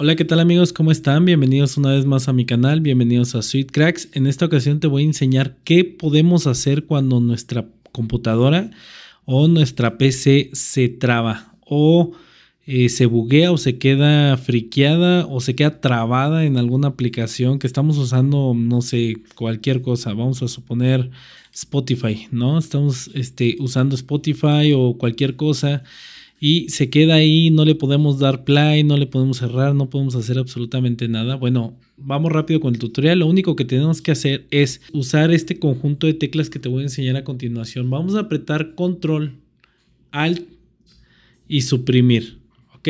Hola, ¿qué tal amigos? ¿Cómo están? Bienvenidos una vez más a mi canal, bienvenidos a Sweet Cracks. En esta ocasión te voy a enseñar qué podemos hacer cuando nuestra computadora o nuestra PC se traba o eh, se buguea o se queda friqueada o se queda trabada en alguna aplicación que estamos usando, no sé, cualquier cosa. Vamos a suponer Spotify, ¿no? Estamos este, usando Spotify o cualquier cosa y se queda ahí, no le podemos dar play, no le podemos cerrar, no podemos hacer absolutamente nada. Bueno, vamos rápido con el tutorial. Lo único que tenemos que hacer es usar este conjunto de teclas que te voy a enseñar a continuación. Vamos a apretar control, alt y suprimir. ¿Ok?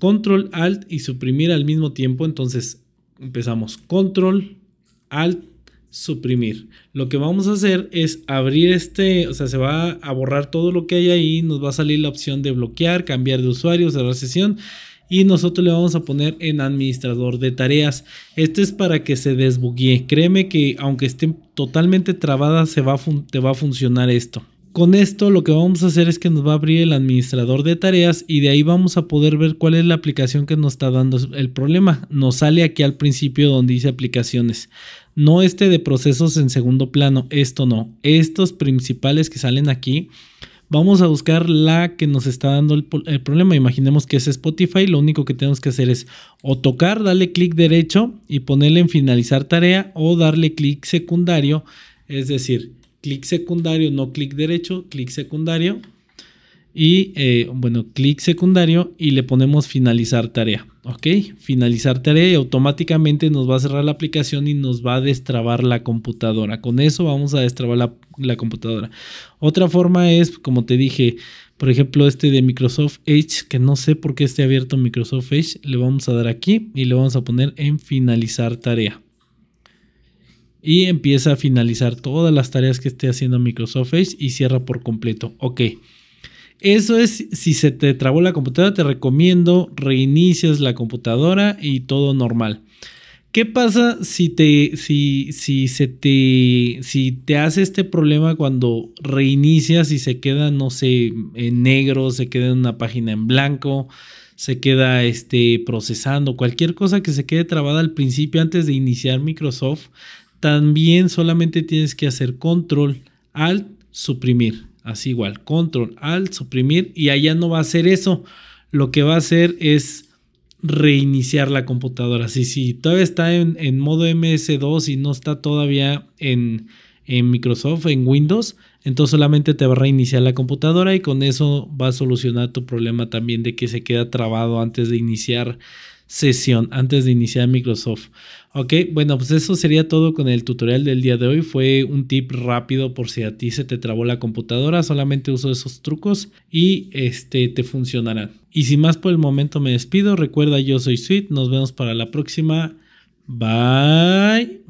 Control, alt y suprimir al mismo tiempo. Entonces empezamos. Control, alt suprimir. Lo que vamos a hacer es abrir este, o sea, se va a borrar todo lo que hay ahí, nos va a salir la opción de bloquear, cambiar de usuario, cerrar sesión y nosotros le vamos a poner en administrador de tareas. esto es para que se desbuguee. Créeme que aunque esté totalmente trabada, se va te va a funcionar esto. Con esto lo que vamos a hacer es que nos va a abrir el administrador de tareas y de ahí vamos a poder ver cuál es la aplicación que nos está dando el problema. Nos sale aquí al principio donde dice aplicaciones. No este de procesos en segundo plano, esto no. Estos principales que salen aquí vamos a buscar la que nos está dando el, problema. Imaginemos que es Spotify, lo único que tenemos que hacer es o tocar, darle clic derecho y ponerle en finalizar tarea o darle clic secundario, es decir, clic secundario, no clic derecho, clic secundario. Y eh, bueno, clic secundario y le ponemos finalizar tarea. Ok, finalizar tarea y automáticamente nos va a cerrar la aplicación y nos va a destrabar la computadora. Con eso vamos a destrabar la, la computadora. Otra forma es, como te dije, por ejemplo, este de Microsoft Edge, que no sé por qué esté abierto Microsoft Edge, le vamos a dar aquí y le vamos a poner en finalizar tarea y empieza a finalizar todas las tareas que esté haciendo Microsoft Edge y cierra por completo. Ok. Eso es si se te trabó la computadora, te recomiendo reinicias la computadora y todo normal. ¿Qué pasa si te si, si se te si te hace este problema cuando reinicias y se queda no sé en negro, se queda en una página en blanco, se queda este procesando, cualquier cosa que se quede trabada al principio antes de iniciar Microsoft también solamente tienes que hacer control, alt, suprimir. Así igual, control, alt, suprimir. Y allá no va a hacer eso. Lo que va a hacer es reiniciar la computadora. Si, todavía está en, modo MS2 y no está todavía en, en Microsoft, en Windows, entonces solamente te va a reiniciar la computadora y con eso va a solucionar tu problema también de que se queda trabado antes de iniciar sesión antes de iniciar Microsoft. Ok, bueno, pues eso sería todo con el tutorial del día de hoy. Fue un tip rápido por si a ti se te trabó la computadora. Solamente uso esos trucos y este te funcionarán. Y sin más por el momento me despido. Recuerda, yo soy Sweet. Nos vemos para la próxima. Bye.